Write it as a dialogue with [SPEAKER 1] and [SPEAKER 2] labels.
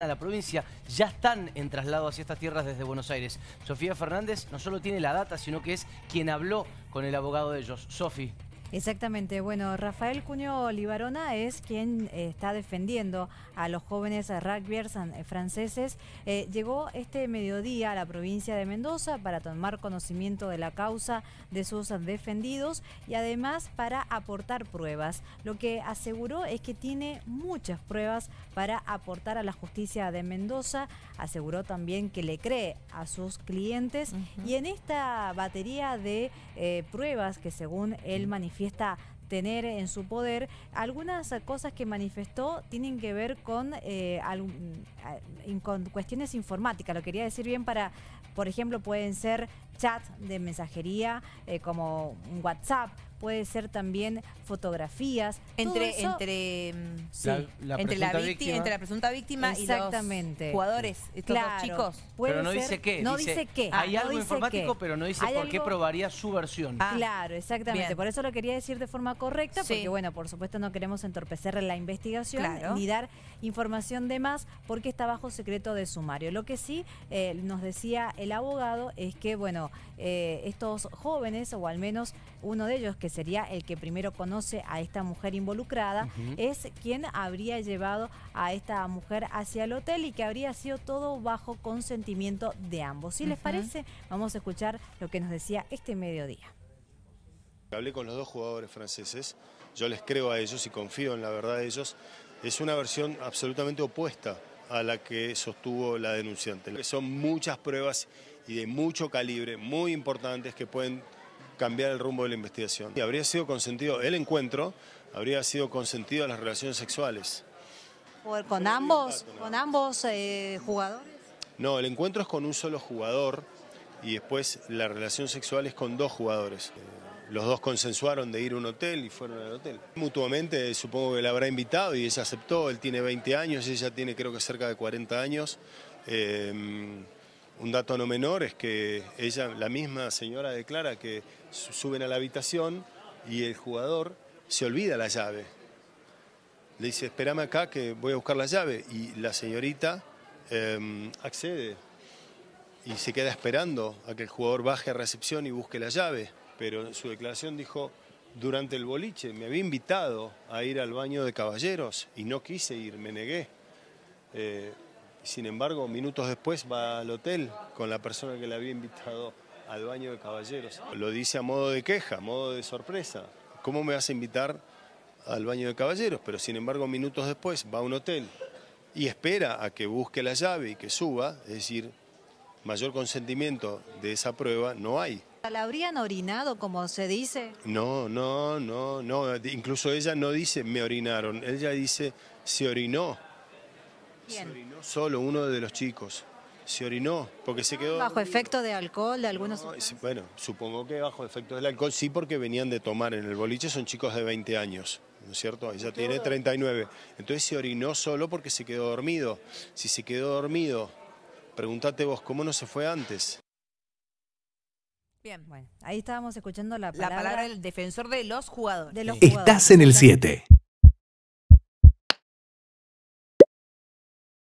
[SPEAKER 1] a la provincia ya están en traslado hacia estas tierras desde Buenos Aires. Sofía Fernández no solo tiene la data, sino que es quien habló con el abogado de ellos. Sofi, Exactamente. Bueno, Rafael Cuño Olivarona es quien eh, está defendiendo a los jóvenes rugbyers eh, franceses. Eh, llegó este mediodía a la provincia de Mendoza para tomar conocimiento de la causa de sus defendidos y además para aportar pruebas. Lo que aseguró es que tiene muchas pruebas para aportar a la justicia de Mendoza. Aseguró también que le cree a sus clientes y en esta batería de pruebas que según él manifestó mm fiesta tener en su poder. Algunas cosas que manifestó tienen que ver con, eh, con cuestiones informáticas, lo quería decir bien para, por ejemplo, pueden ser chats de mensajería eh, como WhatsApp, puede ser también fotografías. Entre, entre, la, entre, la presunta víctima y los jugadores, estos claro, chicos. Pero no dice qué. No dice, qué. Hay algo informático, pero no dice por qué probaría su versión. Ah, claro, exactamente. Por eso lo quería decir de forma correcta, porque bueno, por supuesto no queremos entorpecer la investigación ni dar información de más, porque está bajo secreto de sumario. Lo que sí eh, nos decía el abogado es que, bueno, eh, estos jóvenes, o al menos uno de ellos que sería el que primero conoce a esta mujer involucrada, es quien habría llevado a esta mujer hacia el hotel y que habría sido todo bajo consentimiento de ambos. Si les parece, vamos a escuchar lo que nos decía este mediodía.
[SPEAKER 2] Hablé con los dos jugadores franceses, yo les creo a ellos y confío en la verdad de ellos. Es una versión absolutamente opuesta a la que sostuvo la denunciante. Son muchas pruebas y de mucho calibre, muy importantes, que pueden cambiar el rumbo de la investigación. Y habría sido consentido el encuentro, habría sido consentido las relaciones sexuales.
[SPEAKER 1] ¿Con, ambos, con ambos eh, jugadores?
[SPEAKER 2] No, el encuentro es con un solo jugador y después la relación sexual es con dos jugadores. Eh, los dos consensuaron de ir a un hotel y fueron al hotel. Mutuamente eh, supongo que la habrá invitado y ella aceptó, él tiene 20 años, y ella tiene creo que cerca de 40 años. Un dato no menor es que ella, la misma señora declara que suben a la habitación y el jugador se olvida la llave. Le dice, espérame acá que voy a buscar la llave. Y la señorita em, accede y se queda esperando a que el jugador baje a recepción y busque la llave. Pero en su declaración dijo, durante el boliche me había invitado a ir al baño de caballeros y no quise ir, me negué. Eh, sin embargo, minutos después va al hotel con la persona que la había invitado al baño de caballeros. Lo dice a modo de queja, a modo de sorpresa. ¿Cómo me vas a invitar al baño de caballeros? Pero sin embargo, minutos después va a un hotel y espera a que busque la llave y que suba, es decir, mayor consentimiento de esa prueba no hay.
[SPEAKER 1] ¿La habrían orinado, como se dice?
[SPEAKER 2] No, no, no, no. Incluso ella no dice me orinaron, ella dice se orinó. Se orinó solo uno de los chicos. Se orinó porque se quedó... ¿Bajo efecto
[SPEAKER 1] de alcohol, de algunos...?
[SPEAKER 2] bueno, supongo que bajo efecto del alcohol sí porque venían de tomar en el boliche, son chicos de 20 años. ¿no es cierto? Ella tiene 39. Entonces se orinó solo porque se quedó dormido. Si se quedó dormido, pregúntate vos, ¿cómo no se fue antes?
[SPEAKER 1] Bien, bueno, ahí estábamos escuchando la palabra, la del defensor de los jugadores. Estás en
[SPEAKER 2] el 7.